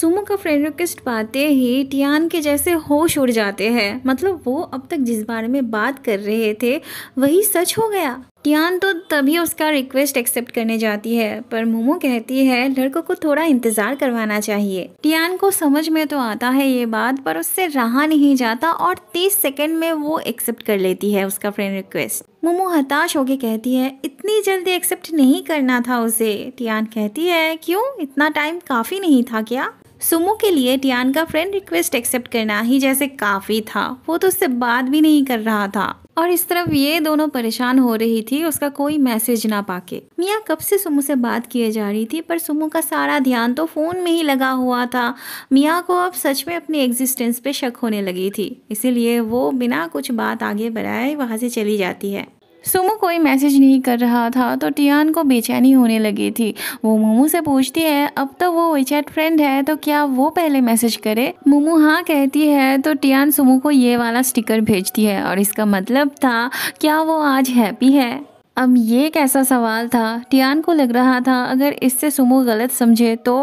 Sumo का friend request पाते ही Tian के जैसे होश उड़ जाते हैं मतलब वो अब तक जिस बारे में बात कर रहे थे वही सच हो गया टियान तो तभी उसका रिक्वेस्ट एक्सेप्ट करने जाती है पर मोमो कहती है लड़कों को थोड़ा इंतज़ार करवाना चाहिए टियान को समझ में तो आता है ये बात पर उससे रहा नहीं जाता और 30 सेकंड में वो एक्सेप्ट कर लेती है उसका फ्रेंड रिक्वेस्ट मोमो हताश होके कहती है इतनी जल्दी एक्सेप्ट नहीं करना था उसे टियान कहती है क्यों इतना टाइम काफ़ी नहीं था क्या सुमो के लिए टियान का फ्रेंड रिक्वेस्ट एक्सेप्ट करना ही जैसे काफ़ी था वो तो उससे बात भी नहीं कर रहा था और इस तरफ ये दोनों परेशान हो रही थी उसका कोई मैसेज ना पाके मिया कब से सुमो से बात किए जा रही थी पर सुमो का सारा ध्यान तो फ़ोन में ही लगा हुआ था मिया को अब सच में अपनी एग्जिस्टेंस पे शक होने लगी थी इसीलिए वो बिना कुछ बात आगे बढ़ाए वहाँ से चली जाती है सुमू कोई मैसेज नहीं कर रहा था तो टियान को बेचैनी होने लगी थी वो मोमू से पूछती है अब तो वो वेचैट फ्रेंड है तो क्या वो पहले मैसेज करे मोमू हाँ कहती है तो टियान सुमू को ये वाला स्टिकर भेजती है और इसका मतलब था क्या वो आज हैप्पी है अब ये कैसा सवाल था टियान को लग रहा था अगर इससे सुमो गलत समझे तो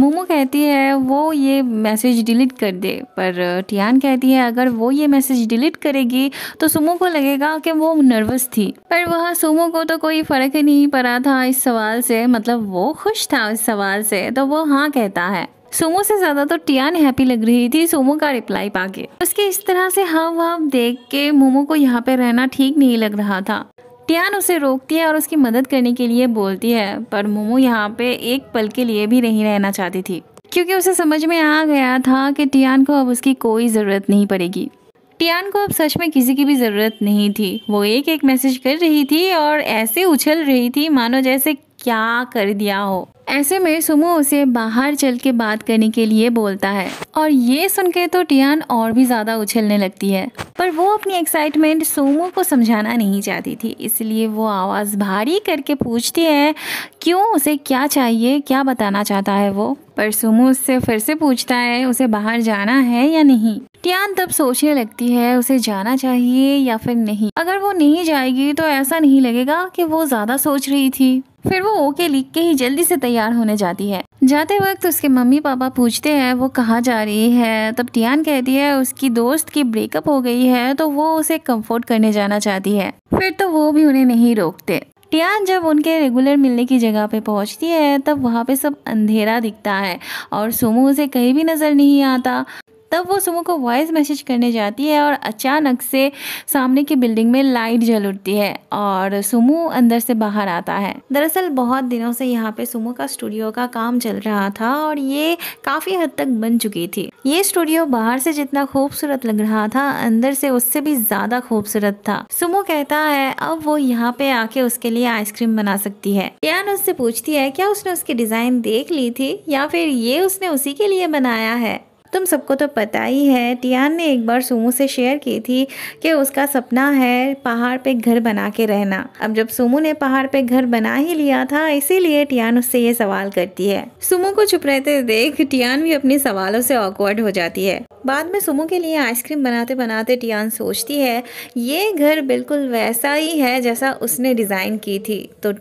मोमो कहती है वो ये मैसेज डिलीट कर दे पर टियान कहती है अगर वो ये मैसेज डिलीट करेगी तो सुमो को लगेगा कि वो नर्वस थी पर वह सुमो को तो कोई फ़र्क ही नहीं पड़ा था इस सवाल से मतलब वो खुश था इस सवाल से तो वो हाँ कहता है सोमो से ज्यादा तो टियान हैप्पी लग रही थी सोमो का रिप्लाई पाके उसके इस तरह से हाव हाव देख के मोमो को यहाँ पे रहना ठीक नहीं लग रहा था टियान उसे रोकती है और उसकी मदद करने के लिए बोलती है पर मोमो यहाँ पे एक पल के लिए भी नहीं रहना चाहती थी क्योंकि उसे समझ में आ गया था कि टियान को अब उसकी कोई ज़रूरत नहीं पड़ेगी टियान को अब सच में किसी की भी ज़रूरत नहीं थी वो एक एक मैसेज कर रही थी और ऐसे उछल रही थी मानो जैसे क्या कर दिया हो ऐसे में सुमो उसे बाहर चल के बात करने के लिए बोलता है और ये सुन के तो टियान और भी ज़्यादा उछलने लगती है पर वो अपनी एक्साइटमेंट सोमो को समझाना नहीं चाहती थी इसलिए वो आवाज़ भारी करके पूछती है क्यों उसे क्या चाहिए क्या बताना चाहता है वो पर सोमो उससे फिर से पूछता है उसे बाहर जाना है या नहीं टियान तब सोचने लगती है उसे जाना चाहिए या फिर नहीं अगर वो नहीं जाएगी तो ऐसा नहीं लगेगा कि वो ज़्यादा सोच रही थी फिर वो ओके लिख के ही जल्दी से तैयार होने जाती है जाते वक्त उसके मम्मी पापा पूछते हैं वो कहाँ जा रही है तब टियान कहती है उसकी दोस्त की ब्रेकअप हो गई है तो वो उसे कम्फोर्ट करने जाना चाहती है फिर तो वो भी उन्हें नहीं रोकते टियान जब उनके रेगुलर मिलने की जगह पे पहुंचती है तब वहाँ पे सब अंधेरा दिखता है और सोमू उसे कहीं भी नज़र नहीं आता तब वो सुमो को वॉइस मैसेज करने जाती है और अचानक से सामने की बिल्डिंग में लाइट जल उठती है और सुमो अंदर से बाहर आता है दरअसल बहुत दिनों से यहाँ पे सुमो का स्टूडियो का काम चल रहा था और ये काफ़ी हद तक बन चुकी थी ये स्टूडियो बाहर से जितना खूबसूरत लग रहा था अंदर से उससे भी ज़्यादा खूबसूरत था सुमो कहता है अब वो यहाँ पे आके उसके लिए आइसक्रीम बना सकती है यान उससे पूछती है क्या उसने उसकी डिज़ाइन देख ली थी या फिर ये उसने उसी के लिए बनाया है तुम सबको तो पता ही है टियान ने एक बार सोमू से शेयर की थी कि उसका सपना है पहाड़ पे घर बना के रहना अब जब सोमू ने पहाड़ पे घर बना ही लिया था इसीलिए टियान उससे ये सवाल करती है सोमू को छुप रहते देख टियान भी अपने सवालों से ऑकवर्ड हो जाती है बाद में सुमो के लिए आइसक्रीम बनाते बनाते टियान सोचती है ये घर बिल्कुल वैसा ही है जैसा उसने डिज़ाइन की थी तो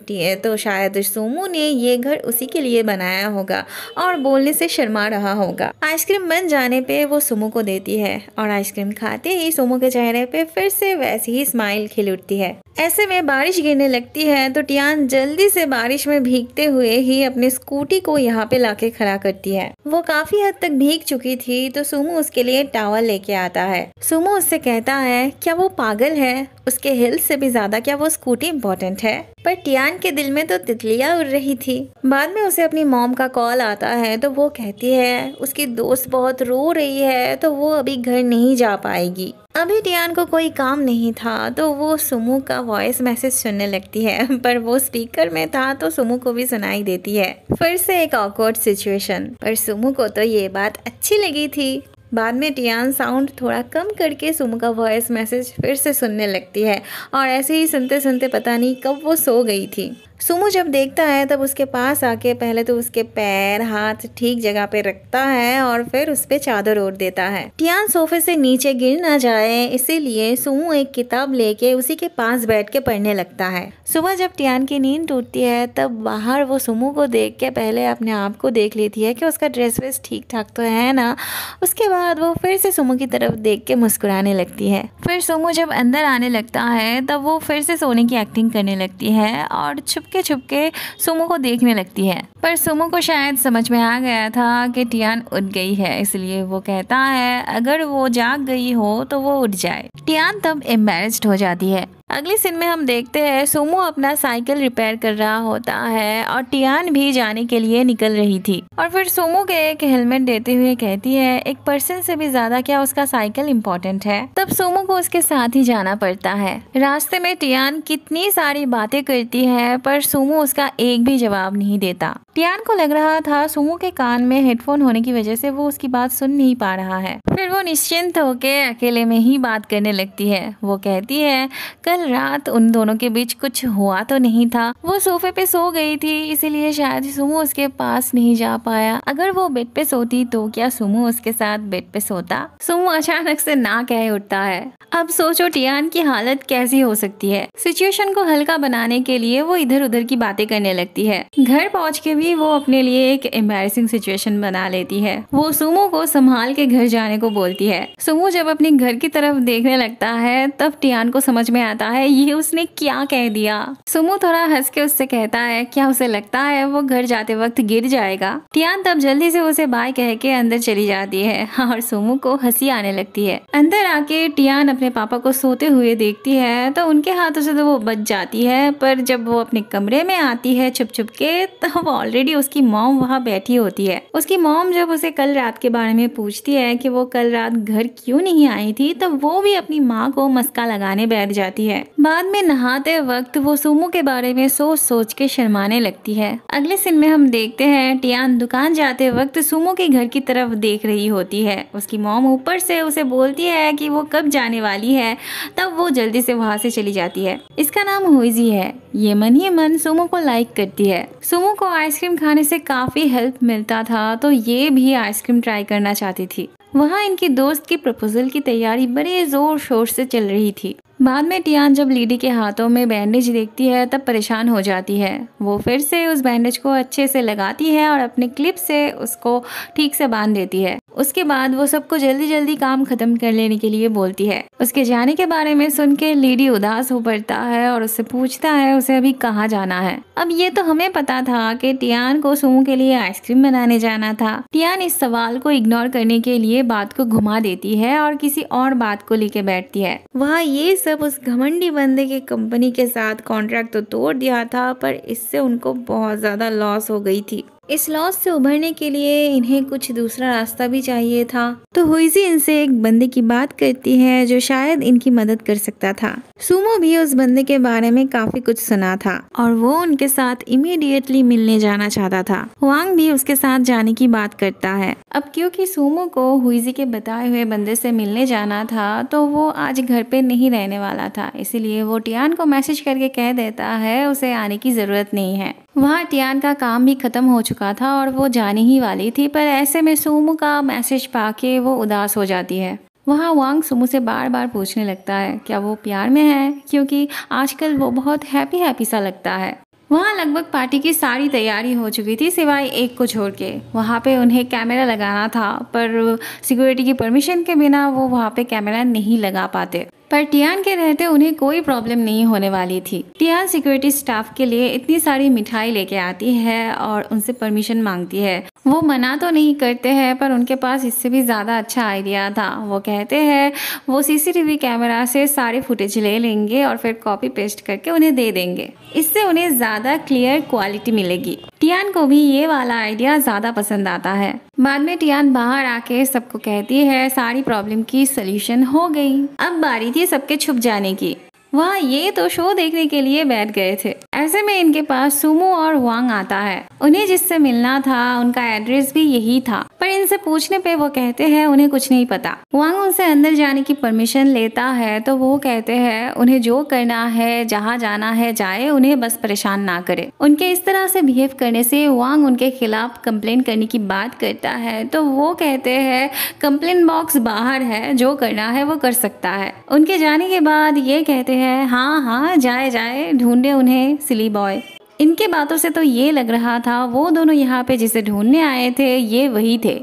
तो शायद सुमो ने ये घर उसी के लिए बनाया होगा और बोलने से शर्मा रहा होगा आइसक्रीम बन जाने पे वो सुमो को देती है और आइसक्रीम खाते ही सुमो के चेहरे पे फिर से वैसी ही स्माइल खिल उठती है ऐसे में बारिश गिरने लगती है तो टियान जल्दी से बारिश में भीगते हुए ही अपनी स्कूटी को यहाँ पे लाके खड़ा करती है वो काफी हद तक भीग चुकी थी तो सुमो उसके लिए टावल लेके आता है सुमो उससे कहता है क्या वो पागल है उसके हिल से भी ज्यादा क्या वो स्कूटी इम्पोर्टेंट है पर टियान के दिल में तो तितलियां उड़ रही थी बाद में उसे अपनी मॉम का कॉल आता है तो वो कहती है उसकी दोस्त बहुत रो रही है तो वो अभी घर नहीं जा पाएगी अभी टियान को कोई काम नहीं था तो वो सुमू का वॉइस मैसेज सुनने लगती है पर वो स्पीकर में था तो सुमू को भी सुनाई देती है फिर से एक ऑकवर्ड सिचुएशन पर सुमू को तो ये बात अच्छी लगी थी बाद में टियान साउंड थोड़ा कम करके सुमू का वॉइस मैसेज फिर से सुनने लगती है और ऐसे ही सुनते सुनते पता नहीं कब वो सो गई थी सुमू जब देखता है तब उसके पास आके पहले तो उसके पैर हाथ ठीक जगह पे रखता है और फिर उस पर चादर ओढ़ देता है टियान सोफे से नीचे गिर ना जाए इसीलिए सुमू एक किताब लेके उसी के पास बैठ के पढ़ने लगता है सुबह जब टियान की नींद टूटती है तब बाहर वो सुमू को देख के पहले अपने आप को देख लेती है कि उसका ड्रेस वेस ठीक ठाक तो है ना उसके बाद वो फिर से सुमू की तरफ देख के मुस्कुराने लगती है फिर सुमू जब अंदर आने लगता है तब वो फिर से सोने की एक्टिंग करने लगती है और छुप छुपके छुपके सुमो को देखने लगती है पर सुमो को शायद समझ में आ गया था कि टियान उठ गई है इसलिए वो कहता है अगर वो जाग गई हो तो वो उठ जाए टियान तब एम्बेस्ड हो जाती है अगले सीन में हम देखते हैं सोमो अपना साइकिल रिपेयर कर रहा होता है और टियान भी जाने के लिए निकल रही थी और फिर सोमो के एक हेलमेट देते हुए कहती है एक पर्सन से भी ज्यादा क्या उसका साइकिल इम्पोर्टेंट है तब सोमो को उसके साथ ही जाना पड़ता है रास्ते में टियान कितनी सारी बातें करती है पर सोमो उसका एक भी जवाब नहीं देता टियान को लग रहा था सोमो के कान में हेडफोन होने की वजह से वो उसकी बात सुन नहीं पा रहा है फिर वो निश्चिंत होके अकेले में ही बात करने लगती है वो कहती है कल रात उन दोनों के बीच कुछ हुआ तो नहीं था वो सोफे पे सो गई थी इसीलिए शायद सुमू उसके पास नहीं जा पाया अगर वो बेड पे सोती तो क्या सुमू उसके साथ बेड पे सोता सुमू अचानक से ना कह उठता है अब सोचो टियान की हालत कैसी हो सकती है सिचुएशन को हल्का बनाने के लिए वो इधर उधर की बातें करने लगती है घर पहुँच के भी वो अपने लिए एक एम्बेसिंग सिचुएशन बना लेती है वो सुमो को संभाल के घर जाने को बोलती है सुमो जब अपने घर की तरफ देखने लगता है तब टियान को समझ में आता होता है ये उसने क्या कह दिया सुमो थोड़ा हंस के उससे कहता है क्या उसे लगता है वो घर जाते वक्त गिर जाएगा टियान तब जल्दी से उसे बाय कह के अंदर चली जाती है और सुमो को हंसी आने लगती है अंदर आके टियान अपने पापा को सोते हुए देखती है तो उनके हाथों से तो वो बच जाती है पर जब वो अपने कमरे में आती है छुप छुप के तब तो ऑलरेडी उसकी मोम वहाँ बैठी होती है उसकी मोम जब उसे कल रात के बारे में पूछती है की वो कल रात घर क्यों नहीं आई थी तब तो वो भी अपनी माँ को मस्का लगाने बैठ जाती है है बाद में नहाते वक्त वो सुमो के बारे में सोच सोच के शर्माने लगती है अगले सिन में हम देखते हैं टियान दुकान जाते वक्त सुमो के घर की तरफ देख रही होती है उसकी मोम ऊपर से उसे बोलती है कि वो कब जाने वाली है तब वो जल्दी से वहाँ से चली जाती है इसका नाम हुईजी है ये मन ही मन सुमो को लाइक करती है सुमो को आइसक्रीम खाने से काफी हेल्प मिलता था तो ये भी आइसक्रीम ट्राई करना चाहती थी वहाँ इनकी दोस्त की प्रपोजल की तैयारी बड़े जोर शोर से चल रही थी बाद में टियान जब लीडी के हाथों में बैंडेज देखती है तब परेशान हो जाती है वो फिर से उस बैंडेज को अच्छे से लगाती है और अपने क्लिप से उसको ठीक से बांध देती है उसके बाद वो सबको जल्दी जल्दी काम खत्म कर लेने के लिए बोलती है उसके जाने के बारे में सुन के लीडी उदास हो पड़ता है और उससे पूछता है उसे अभी कहाँ जाना है अब ये तो हमें पता था कि टियान को सुमू के लिए आइसक्रीम बनाने जाना था टियान इस सवाल को इग्नोर करने के लिए बात को घुमा देती है और किसी और बात को लेके बैठती है वह ये सब उस घमंडी बंदे के कंपनी के साथ कॉन्ट्रैक्ट तो तोड़ दिया था पर इससे उनको बहुत ज़्यादा लॉस हो गई थी इस लॉस से उभरने के लिए इन्हें कुछ दूसरा रास्ता भी चाहिए था तो हुईजी इनसे एक बंदे की बात करती है जो शायद इनकी मदद कर सकता था सुमो भी उस बंदे के बारे में काफी कुछ सुना था और वो उनके साथ इमीडिएटली मिलने जाना चाहता था वांग भी उसके साथ जाने की बात करता है अब क्योंकि सुमो को हुईजी के बताए हुए बंदे से मिलने जाना था तो वो आज घर पे नहीं रहने वाला था इसीलिए वो टियान को मैसेज करके कह देता है उसे आने की ज़रूरत नहीं है वहाँ टियान का काम भी ख़त्म हो चुका था और वो जाने ही वाली थी पर ऐसे में सोमू का मैसेज पा के वो उदास हो जाती है वहाँ वांग सुमू से बार बार पूछने लगता है क्या वो प्यार में है क्योंकि आजकल वो बहुत हैप्पी हैप्पी सा लगता है वहाँ लगभग पार्टी की सारी तैयारी हो चुकी थी सिवाय एक को छोड़ के वहाँ पे उन्हें कैमरा लगाना था पर सिक्योरिटी की परमिशन के बिना वो वहाँ पे कैमरा नहीं लगा पाते पर टियान के रहते उन्हें कोई प्रॉब्लम नहीं होने वाली थी टियान सिक्योरिटी स्टाफ के लिए इतनी सारी मिठाई लेके आती है और उनसे परमिशन मांगती है वो मना तो नहीं करते हैं पर उनके पास इससे भी ज़्यादा अच्छा आइडिया था वो कहते हैं वो सीसीटीवी कैमरा से सारे फुटेज ले लेंगे और फिर कॉपी पेस्ट करके उन्हें दे देंगे इससे उन्हें ज़्यादा क्लियर क्वालिटी मिलेगी टियान को भी ये वाला आइडिया ज़्यादा पसंद आता है बाद में टियान बाहर आके सबको कहती है सारी प्रॉब्लम की सलूशन हो गई अब बारी थी सबके छुप जाने की वहाँ ये तो शो देखने के लिए बैठ गए थे ऐसे में इनके पास सुमो और वांग आता है उन्हें जिससे मिलना था उनका एड्रेस भी यही था पर इनसे पूछने पे वो कहते हैं उन्हें कुछ नहीं पता वांग उनसे अंदर जाने की परमिशन लेता है तो वो कहते हैं उन्हें जो करना है जहाँ जाना है जाए उन्हें बस परेशान ना करे उनके इस तरह से बिहेव करने से वांग उनके खिलाफ कंप्लेन करने की बात करता है तो वो कहते हैं कंप्लेन बॉक्स बाहर है जो करना है वो कर सकता है उनके जाने के बाद ये कहते हैं है हाँ हाँ जाए जाए ढूंढे उन्हें सिली बॉय इनके बातों से तो ये लग रहा था वो दोनों यहाँ पे जिसे ढूंढने आए थे ये वही थे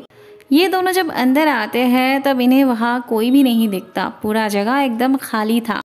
ये दोनों जब अंदर आते हैं तब इन्हें वहाँ कोई भी नहीं दिखता पूरा जगह एकदम खाली था